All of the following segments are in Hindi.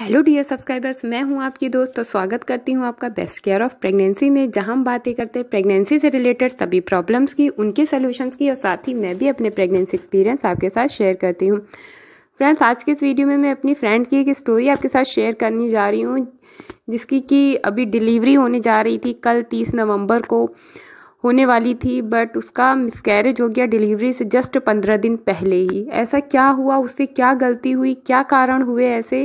हेलो डियर सब्सक्राइबर्स मैं हूं आपकी दोस्त और स्वागत करती हूं आपका बेस्ट केयर ऑफ प्रेगनेंसी में जहां हम बातें करते हैं प्रेगनेंसी से रिलेटेड सभी प्रॉब्लम्स की उनके सॉल्यूशंस की और साथ ही मैं भी अपने प्रेगनेंसी एक्सपीरियंस आपके साथ शेयर करती हूं फ्रेंड्स आज के इस वीडियो में मैं अपनी फ्रेंड की एक स्टोरी आपके साथ शेयर करने जा रही हूँ जिसकी कि अभी डिलीवरी होने जा रही थी कल तीस नवम्बर को होने वाली थी बट उसका मिसकैरेज हो गया डिलीवरी से जस्ट पंद्रह दिन पहले ही ऐसा क्या हुआ उससे क्या गलती हुई क्या कारण हुए ऐसे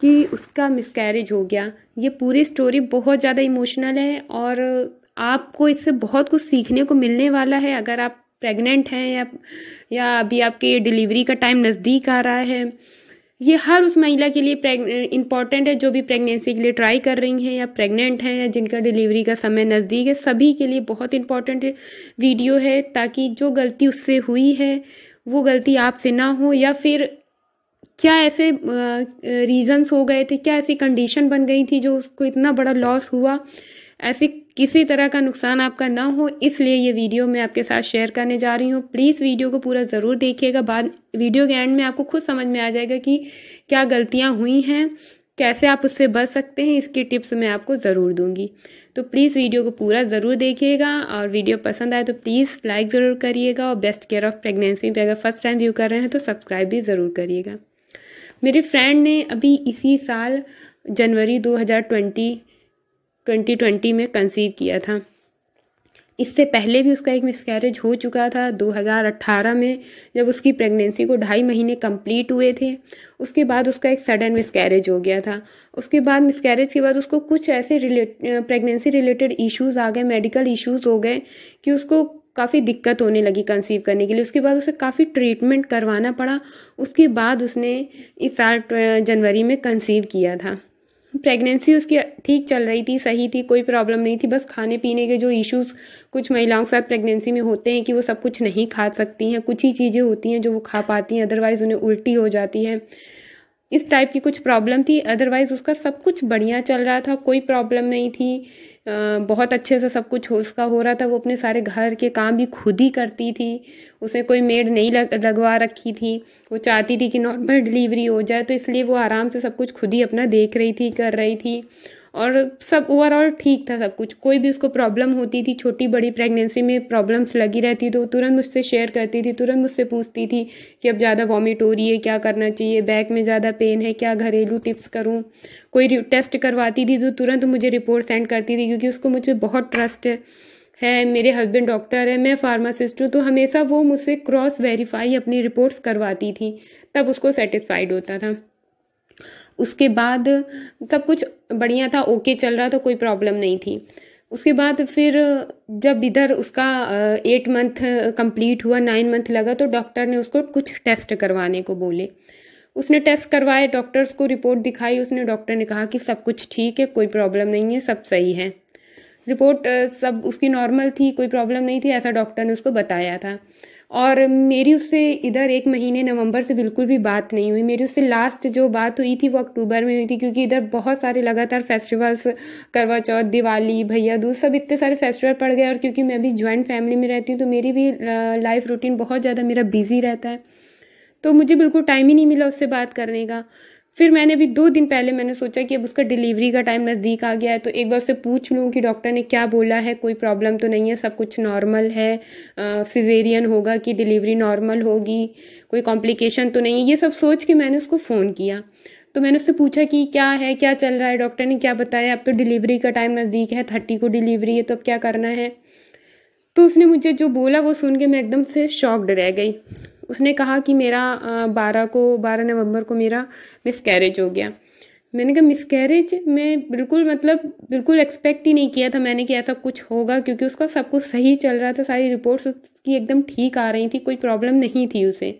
कि उसका मिसकैरेज हो गया ये पूरी स्टोरी बहुत ज़्यादा इमोशनल है और आपको इससे बहुत कुछ सीखने को मिलने वाला है अगर आप प्रेग्नेंट हैं या या अभी आपके डिलीवरी का टाइम नज़दीक आ रहा है ये हर उस महिला के लिए प्रेग इम्पॉर्टेंट है जो भी प्रेगनेंसी के लिए ट्राई कर रही हैं या प्रेग्नेंट हैं या जिनका डिलीवरी का समय नज़दीक है सभी के लिए बहुत इम्पॉर्टेंट वीडियो है ताकि जो गलती उससे हुई है वो गलती आपसे ना हो या फिर क्या ऐसे रीजंस हो गए थे क्या ऐसी कंडीशन बन गई थी जो उसको इतना बड़ा लॉस हुआ ऐसी किसी तरह का नुकसान आपका ना हो इसलिए ये वीडियो मैं आपके साथ शेयर करने जा रही हूँ प्लीज़ वीडियो को पूरा ज़रूर देखिएगा बाद वीडियो के एंड में आपको खुद समझ में आ जाएगा कि क्या गलतियाँ हुई हैं कैसे आप उससे बच सकते हैं इसकी टिप्स मैं आपको ज़रूर दूंगी तो प्लीज़ वीडियो को पूरा ज़रूर देखिएगा और वीडियो पसंद आए तो प्लीज़ लाइक ज़रूर करिएगा और बेस्ट केयर ऑफ प्रेगनेंसी पर अगर फर्स्ट टाइम व्यू कर रहे हैं तो सब्सक्राइब भी ज़रूर करिएगा मेरे फ्रेंड ने अभी इसी साल जनवरी 2020 2020 में कंसीव किया था इससे पहले भी उसका एक मिसकैरेज हो चुका था 2018 में जब उसकी प्रेगनेंसी को ढाई महीने कंप्लीट हुए थे उसके बाद उसका एक सडन मिसकैरेज हो गया था उसके बाद मिसकैरेज के बाद उसको कुछ ऐसे रिलेट प्रेगनेंसी रिलेटेड इश्यूज आ गए मेडिकल इश्यूज हो गए कि उसको काफ़ी दिक्कत होने लगी कंसीव करने के लिए उसके बाद उसे काफ़ी ट्रीटमेंट करवाना पड़ा उसके बाद उसने इस साल जनवरी में कंसीव किया था प्रेगनेंसी उसकी ठीक चल रही थी सही थी कोई प्रॉब्लम नहीं थी बस खाने पीने के जो इश्यूज कुछ महिलाओं के साथ प्रेगनेंसी में होते हैं कि वो सब कुछ नहीं खा सकती हैं कुछ ही चीज़ें होती हैं जो वो खा पाती हैं अदरवाइज़ उन्हें उल्टी हो जाती है इस टाइप की कुछ प्रॉब्लम थी अदरवाइज़ उसका सब कुछ बढ़िया चल रहा था कोई प्रॉब्लम नहीं थी बहुत अच्छे से सब कुछ उसका हो रहा था वो अपने सारे घर के काम भी खुद ही करती थी उसे कोई मेड नहीं लग, लगवा रखी थी वो चाहती थी कि नॉर्मल डिलीवरी हो जाए तो इसलिए वो आराम से सब कुछ खुद ही अपना देख रही थी कर रही थी और सब ओवरऑल ठीक था सब कुछ कोई भी उसको प्रॉब्लम होती थी छोटी बड़ी प्रेगनेंसी में प्रॉब्लम्स लगी रहती तो तुरंत मुझसे शेयर करती थी तुरंत मुझसे पूछती थी कि अब ज़्यादा वॉमिट हो रही है क्या करना चाहिए बैक में ज़्यादा पेन है क्या घरेलू टिप्स करूँ कोई टेस्ट करवाती थी तो तुरंत मुझे रिपोर्ट सेंड करती थी क्योंकि उसको मुझे बहुत ट्रस्ट है है मेरे हस्बैंड डॉक्टर है मैं फार्मासिस्ट हूँ तो हमेशा वो मुझसे क्रॉस वेरीफाई अपनी रिपोर्ट्स करवाती थी तब उसको सेटिस्फाइड होता था उसके बाद सब कुछ बढ़िया था ओके चल रहा था कोई प्रॉब्लम नहीं थी उसके बाद फिर जब इधर उसका एट मंथ कंप्लीट हुआ नाइन मंथ लगा तो डॉक्टर ने उसको कुछ टेस्ट करवाने को बोले उसने टेस्ट करवाए डॉक्टर्स को रिपोर्ट दिखाई उसने डॉक्टर ने कहा कि सब कुछ ठीक है कोई प्रॉब्लम नहीं है सब सही है रिपोर्ट सब उसकी नॉर्मल थी कोई प्रॉब्लम नहीं थी ऐसा डॉक्टर ने उसको बताया था और मेरी उससे इधर एक महीने नवंबर से बिल्कुल भी बात नहीं हुई मेरी उससे लास्ट जो बात हुई थी वो अक्टूबर में हुई थी क्योंकि इधर बहुत सारे लगातार फेस्टिवल्स करवा चौथ दिवाली भैया दूज सब इतने सारे फेस्टिवल पड़ गए और क्योंकि मैं भी ज्वाइंट फैमिली में रहती हूँ तो मेरी भी लाइफ रूटीन बहुत ज़्यादा मेरा बिजी रहता है तो मुझे बिल्कुल टाइम ही नहीं मिला उससे बात करने का फिर मैंने अभी दो दिन पहले मैंने सोचा कि अब उसका डिलीवरी का टाइम नज़दीक आ गया है तो एक बार से पूछ लूँ कि डॉक्टर ने क्या बोला है कोई प्रॉब्लम तो नहीं है सब कुछ नॉर्मल है सिजेरियन होगा कि डिलीवरी नॉर्मल होगी कोई कॉम्प्लिकेशन तो नहीं है ये सब सोच के मैंने उसको फ़ोन किया तो मैंने उससे पूछा कि क्या है क्या चल रहा है डॉक्टर ने क्या बताया अब तो डिलीवरी का टाइम नज़दीक है थर्टी को डिलीवरी है तो अब क्या करना है तो उसने मुझे जो बोला वो सुन के मैं एकदम से शॉक्ड रह गई उसने कहा कि मेरा बारह को बारह नवंबर को मेरा मिसकैरेज हो गया मैंने कहा मिसकैरेज मैं बिल्कुल मतलब बिल्कुल एक्सपेक्ट ही नहीं किया था मैंने कि ऐसा कुछ होगा क्योंकि उसका सब कुछ सही चल रहा था सारी रिपोर्ट्स उसकी एकदम ठीक आ रही थी कोई प्रॉब्लम नहीं थी उसे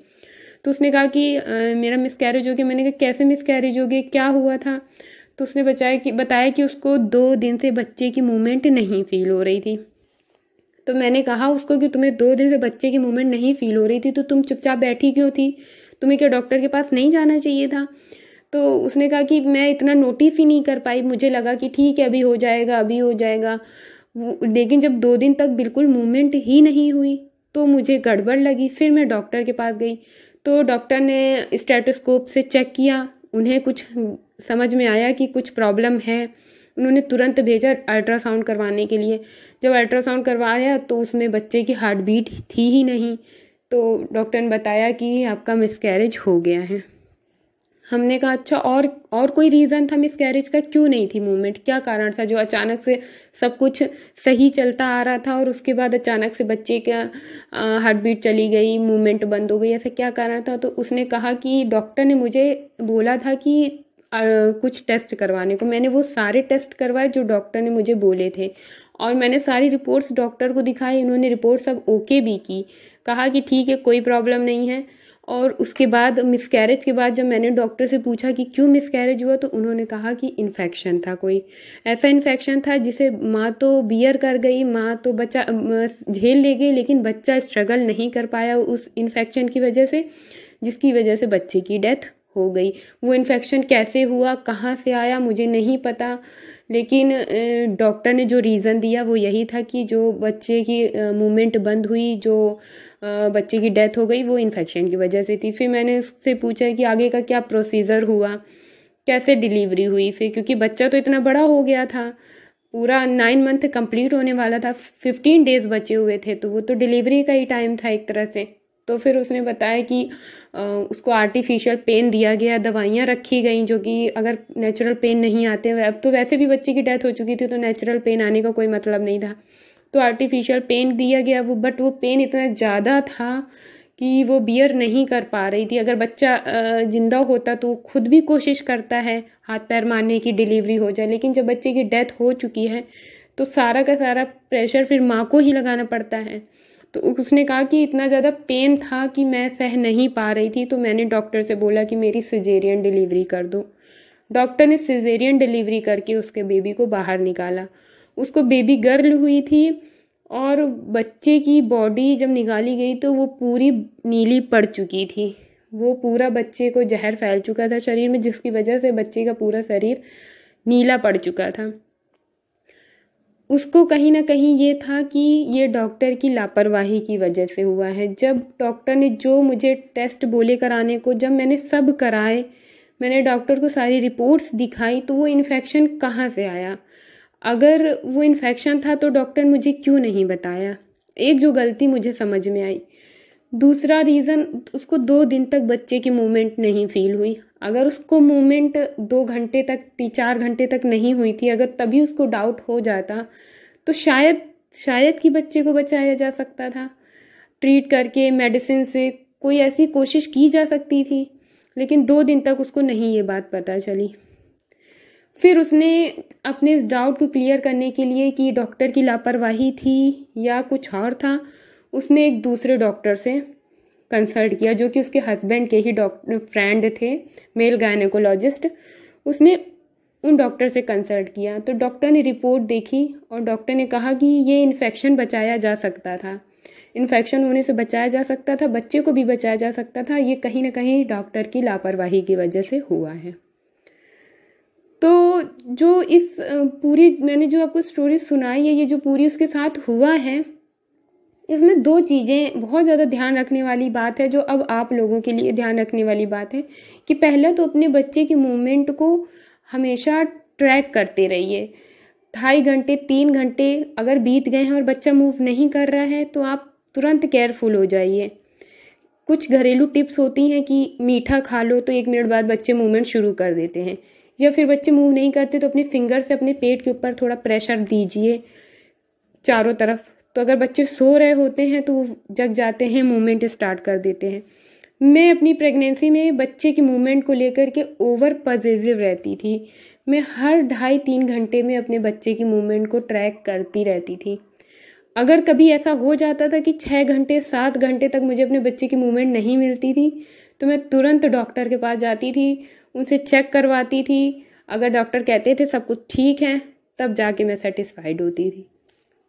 तो उसने कहा कि आ, मेरा मिसकैरेज हो गया मैंने कहा कैसे मिसकैरेज हो गया क्या हुआ था तो उसने बचाया कि बताया कि उसको दो दिन से बच्चे की मूवमेंट नहीं फील हो रही थी तो मैंने कहा उसको कि तुम्हें दो दिन से बच्चे की मूवमेंट नहीं फील हो रही थी तो तुम चुपचाप बैठी क्यों थी तुम्हें क्या डॉक्टर के पास नहीं जाना चाहिए था तो उसने कहा कि मैं इतना नोटिस ही नहीं कर पाई मुझे लगा कि ठीक है अभी हो जाएगा अभी हो जाएगा लेकिन जब दो दिन तक बिल्कुल मूवमेंट ही नहीं हुई तो मुझे गड़बड़ लगी फिर मैं डॉक्टर के पास गई तो डॉक्टर ने स्टेटोस्कोप से चेक किया उन्हें कुछ समझ में आया कि कुछ प्रॉब्लम है उन्होंने तुरंत भेजा अल्ट्रासाउंड करवाने के लिए जब अल्ट्रासाउंड करवाया तो उसमें बच्चे की हार्ट बीट थी ही नहीं तो डॉक्टर ने बताया कि आपका मिसकैरेज हो गया है हमने कहा अच्छा और और कोई रीज़न था मिस कैरेज का क्यों नहीं थी मूवमेंट क्या कारण था जो अचानक से सब कुछ सही चलता आ रहा था और उसके बाद अचानक से बच्चे का हार्ट बीट चली गई मूवमेंट बंद हो गई ऐसा क्या कारण था तो उसने कहा कि डॉक्टर ने मुझे बोला था कि कुछ टेस्ट करवाने को मैंने वो सारे टेस्ट करवाए जो डॉक्टर ने मुझे बोले थे और मैंने सारी रिपोर्ट्स डॉक्टर को दिखाई उन्होंने रिपोर्ट सब ओके भी की कहा कि ठीक है कोई प्रॉब्लम नहीं है और उसके बाद मिसकैरेज के बाद जब मैंने डॉक्टर से पूछा कि क्यों मिसकैरेज हुआ तो उन्होंने कहा कि इन्फेक्शन था कोई ऐसा इन्फेक्शन था जिसे माँ तो बियर कर गई माँ तो बच्चा झेल ले गई लेकिन बच्चा स्ट्रगल नहीं कर पाया उस इन्फेक्शन की वजह से जिसकी वजह से बच्चे की डेथ हो गई वो इन्फेक्शन कैसे हुआ कहाँ से आया मुझे नहीं पता लेकिन डॉक्टर ने जो रीज़न दिया वो यही था कि जो बच्चे की मूवमेंट बंद हुई जो बच्चे की डेथ हो गई वो इन्फेक्शन की वजह से थी फिर मैंने उससे पूछा कि आगे का क्या प्रोसीजर हुआ कैसे डिलीवरी हुई फिर क्योंकि बच्चा तो इतना बड़ा हो गया था पूरा नाइन मंथ कंप्लीट होने वाला था फिफ्टीन डेज बचे हुए थे तो वो तो डिलीवरी का ही टाइम था एक तरह से तो फिर उसने बताया कि उसको आर्टिफिशियल पेन दिया गया दवाइयाँ रखी गई जो कि अगर नेचुरल पेन नहीं आते अब तो वैसे भी बच्चे की डेथ हो चुकी थी तो नेचुरल पेन आने का कोई मतलब नहीं था तो आर्टिफिशियल पेन दिया गया वो बट वो पेन इतना ज़्यादा था कि वो बियर नहीं कर पा रही थी अगर बच्चा ज़िंदा होता तो खुद भी कोशिश करता है हाथ पैर मारने की डिलीवरी हो जाए लेकिन जब बच्चे की डेथ हो चुकी है तो सारा का सारा प्रेशर फिर माँ को ही लगाना पड़ता है तो उसने कहा कि इतना ज़्यादा पेन था कि मैं सह नहीं पा रही थी तो मैंने डॉक्टर से बोला कि मेरी सिजेरियन डिलीवरी कर दो डॉक्टर ने सिजेरियन डिलीवरी करके उसके बेबी को बाहर निकाला उसको बेबी गर्ल हुई थी और बच्चे की बॉडी जब निकाली गई तो वो पूरी नीली पड़ चुकी थी वो पूरा बच्चे को जहर फैल चुका था शरीर में जिसकी वजह से बच्चे का पूरा शरीर नीला पड़ चुका था उसको कहीं ना कहीं ये था कि ये डॉक्टर की लापरवाही की वजह से हुआ है जब डॉक्टर ने जो मुझे टेस्ट बोले कराने को जब मैंने सब कराए मैंने डॉक्टर को सारी रिपोर्ट्स दिखाई तो वो इन्फेक्शन कहाँ से आया अगर वो इन्फेक्शन था तो डॉक्टर मुझे क्यों नहीं बताया एक जो गलती मुझे समझ में आई दूसरा रीज़न उसको दो दिन तक बच्चे की मूवमेंट नहीं फील हुई अगर उसको मूवमेंट दो घंटे तक तीन चार घंटे तक नहीं हुई थी अगर तभी उसको डाउट हो जाता तो शायद शायद कि बच्चे को बचाया जा सकता था ट्रीट करके मेडिसिन से कोई ऐसी कोशिश की जा सकती थी लेकिन दो दिन तक उसको नहीं ये बात पता चली फिर उसने अपने इस डाउट को क्लियर करने के लिए कि डॉक्टर की लापरवाही थी या कुछ और था उसने एक दूसरे डॉक्टर से कंसल्ट किया जो कि उसके हस्बैंड के ही डॉक्टर फ्रेंड थे मेल गायनेकोलॉजिस्ट उसने उन डॉक्टर से कंसल्ट किया तो डॉक्टर ने रिपोर्ट देखी और डॉक्टर ने कहा कि ये इन्फेक्शन बचाया जा सकता था इन्फेक्शन होने से बचाया जा सकता था बच्चे को भी बचाया जा सकता था ये कहीं ना कहीं डॉक्टर की लापरवाही की वजह से हुआ है तो जो इस पूरी मैंने जो आपको स्टोरी सुनाई है ये जो पूरी उसके साथ हुआ है इसमें दो चीज़ें बहुत ज़्यादा ध्यान रखने वाली बात है जो अब आप लोगों के लिए ध्यान रखने वाली बात है कि पहला तो अपने बच्चे की मूवमेंट को हमेशा ट्रैक करते रहिए ढाई घंटे तीन घंटे अगर बीत गए हैं और बच्चा मूव नहीं कर रहा है तो आप तुरंत केयरफुल हो जाइए कुछ घरेलू टिप्स होती हैं कि मीठा खा लो तो एक मिनट बाद बच्चे मूवमेंट शुरू कर देते हैं या फिर बच्चे मूव नहीं करते तो अपने फिंगर से अपने पेट के ऊपर थोड़ा प्रेशर दीजिए चारों तरफ तो अगर बच्चे सो रहे होते हैं तो जग जाते हैं मूवमेंट स्टार्ट कर देते हैं मैं अपनी प्रेगनेंसी में बच्चे की मूवमेंट को लेकर के ओवर पॉजिटिव रहती थी मैं हर ढाई तीन घंटे में अपने बच्चे की मूवमेंट को ट्रैक करती रहती थी अगर कभी ऐसा हो जाता था कि छः घंटे सात घंटे तक मुझे अपने बच्चे की मूवमेंट नहीं मिलती थी तो मैं तुरंत डॉक्टर के पास जाती थी उनसे चेक करवाती थी अगर डॉक्टर कहते थे सब कुछ ठीक है तब जाके मैं सेटिस्फाइड होती थी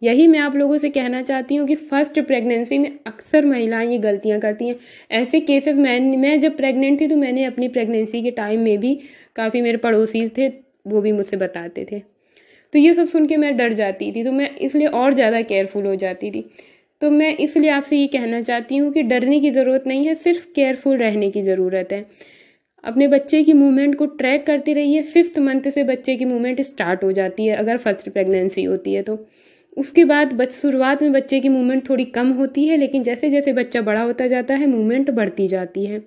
यही मैं आप लोगों से कहना चाहती हूँ कि फर्स्ट प्रेगनेंसी में अक्सर महिलाएं ये गलतियाँ करती हैं ऐसे केसेस मैं मैं जब प्रेग्नेंट थी तो मैंने अपनी प्रेगनेंसी के टाइम में भी काफ़ी मेरे पड़ोसी थे वो भी मुझसे बताते थे तो ये सब सुन के मैं डर जाती थी तो मैं इसलिए और ज़्यादा केयरफुल हो जाती थी तो मैं इसलिए आपसे ये कहना चाहती हूँ कि डरने की ज़रूरत नहीं है सिर्फ केयरफुल रहने की ज़रूरत है अपने बच्चे की मूवमेंट को ट्रैक करती रहिए फिफ्थ मंथ से बच्चे की मूवमेंट स्टार्ट हो जाती है अगर फर्स्ट प्रेगनेंसी होती है तो उसके बाद बच शुरुआत में बच्चे की मूवमेंट थोड़ी कम होती है लेकिन जैसे जैसे बच्चा बड़ा होता जाता है मूवमेंट बढ़ती जाती है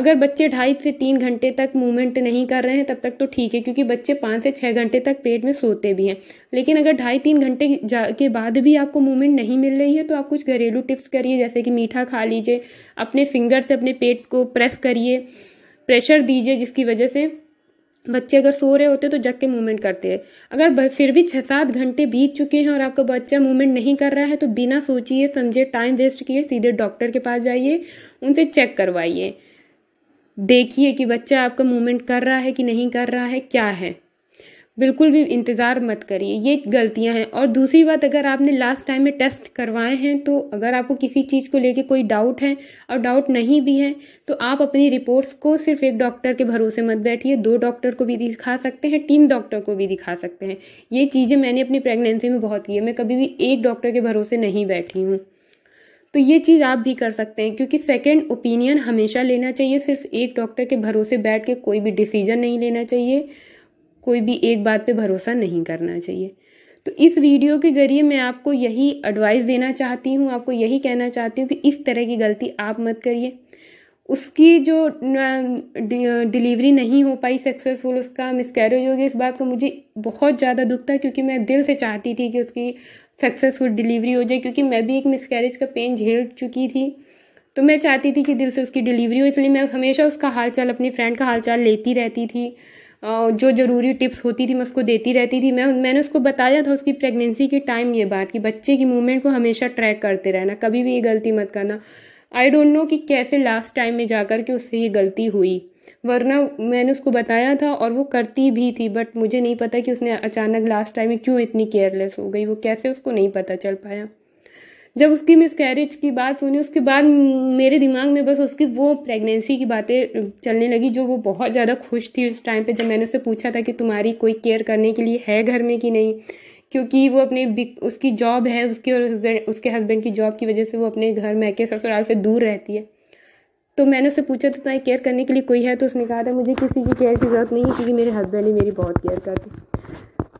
अगर बच्चे ढाई से तीन घंटे तक मूवमेंट नहीं कर रहे हैं तब तक तो ठीक है क्योंकि बच्चे पाँच से छः घंटे तक पेट में सोते भी हैं लेकिन अगर ढाई तीन घंटे के बाद भी आपको मूवमेंट नहीं मिल रही है तो आप कुछ घरेलू टिप्स करिए जैसे कि मीठा खा लीजिए अपने फिंगर से अपने पेट को प्रेस करिए प्रेशर दीजिए जिसकी वजह से बच्चे अगर सो रहे होते तो जग के मूवमेंट करते हैं अगर फिर भी छः सात घंटे बीत चुके हैं और आपका बच्चा मूवमेंट नहीं कर रहा है तो बिना सोचिए समझे टाइम वेस्ट किए सीधे डॉक्टर के पास जाइए उनसे चेक करवाइए देखिए कि बच्चा आपका मूवमेंट कर रहा है कि नहीं कर रहा है क्या है बिल्कुल भी इंतज़ार मत करिए ये गलतियां हैं और दूसरी बात अगर आपने लास्ट टाइम में टेस्ट करवाए हैं तो अगर आपको किसी चीज़ को लेके कोई डाउट है और डाउट नहीं भी है तो आप अपनी रिपोर्ट्स को सिर्फ एक डॉक्टर के भरोसे मत बैठिए दो डॉक्टर को भी दिखा सकते हैं तीन डॉक्टर को भी दिखा सकते हैं ये चीज़ें मैंने अपनी प्रेगनेंसी में बहुत की है मैं कभी भी एक डॉक्टर के भरोसे नहीं बैठी हूँ तो ये चीज़ आप भी कर सकते हैं क्योंकि सेकेंड ओपिनियन हमेशा लेना चाहिए सिर्फ एक डॉक्टर के भरोसे बैठ के कोई भी डिसीजन नहीं लेना चाहिए कोई भी एक बात पे भरोसा नहीं करना चाहिए तो इस वीडियो के जरिए मैं आपको यही एडवाइस देना चाहती हूँ आपको यही कहना चाहती हूँ कि इस तरह की गलती आप मत करिए उसकी जो डिलीवरी नहीं हो पाई सक्सेसफुल उसका मिसकैरेज हो गया इस बात का मुझे बहुत ज़्यादा दुख था क्योंकि मैं दिल से चाहती थी कि उसकी सक्सेसफुल डिलीवरी हो जाए क्योंकि मैं भी एक मिसकैरेज का पेन झेल चुकी थी तो मैं चाहती थी कि दिल से उसकी डिलीवरी हो इसलिए मैं हमेशा उसका हालचाल अपनी फ्रेंड का हालचाल लेती रहती थी जो ज़रूरी टिप्स होती थी मैं उसको देती रहती थी मैं मैंने उसको बताया था उसकी प्रेगनेंसी के टाइम ये बात कि बच्चे की मूवमेंट को हमेशा ट्रैक करते रहना कभी भी ये गलती मत करना आई डोंट नो कि कैसे लास्ट टाइम में जाकर के उससे ये गलती हुई वरना मैंने उसको बताया था और वो करती भी थी बट मुझे नहीं पता कि उसने अचानक लास्ट टाइम में क्यों इतनी केयरलेस हो गई वो कैसे उसको नहीं पता चल पाया जब उसकी मिस कैरेज की बात सुनी उसके बाद मेरे दिमाग में बस उसकी वो प्रेगनेंसी की बातें चलने लगी जो वो बहुत ज़्यादा खुश थी उस टाइम पे जब मैंने उससे पूछा था कि तुम्हारी कोई केयर करने के लिए है घर में कि नहीं क्योंकि वो अपने उसकी जॉब है उसके और हस्बैंड उसके हस्बैंड की जॉब की वजह से वो अपने घर में के ससुराल से दूर रहती है तो मैंने उससे पूछा तो तुम्हारी केयर करने के लिए कोई है तो उसने कहा था मुझे किसी की केयर की ज़रूरत नहीं है क्योंकि मेरे हस्बैंड ही मेरी बहुत केयर करते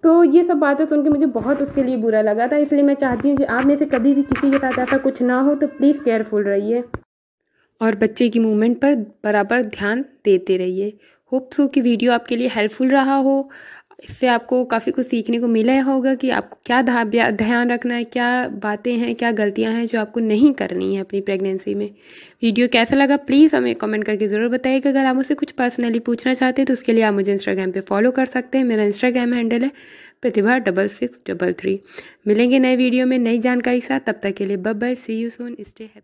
तो ये सब बातें सुन के मुझे बहुत उसके लिए बुरा लगा था इसलिए मैं चाहती हूँ कि आप में से कभी भी किसी के साथ ऐसा कुछ ना हो तो प्लीज़ केयरफुल रहिए और बच्चे की मूवमेंट पर बराबर ध्यान देते रहिए होप्स हो कि वीडियो आपके लिए हेल्पफुल रहा हो इससे आपको काफ़ी कुछ सीखने को मिला होगा कि आपको क्या ध्यान रखना है क्या बातें हैं क्या गलतियां हैं जो आपको नहीं करनी है अपनी प्रेगनेंसी में वीडियो कैसा लगा प्लीज़ हमें कमेंट करके ज़रूर बताइएगा अगर आप मुझसे कुछ पर्सनली पूछना चाहते हैं तो उसके लिए आप मुझे इंस्टाग्राम पे फॉलो कर सकते हैं मेरा इंस्टाग्राम हैंडल है Pratibha double six double three मिलेंगे नए वीडियो में नई जानकारी के साथ तब तक के लिए बब bye see you soon stay happy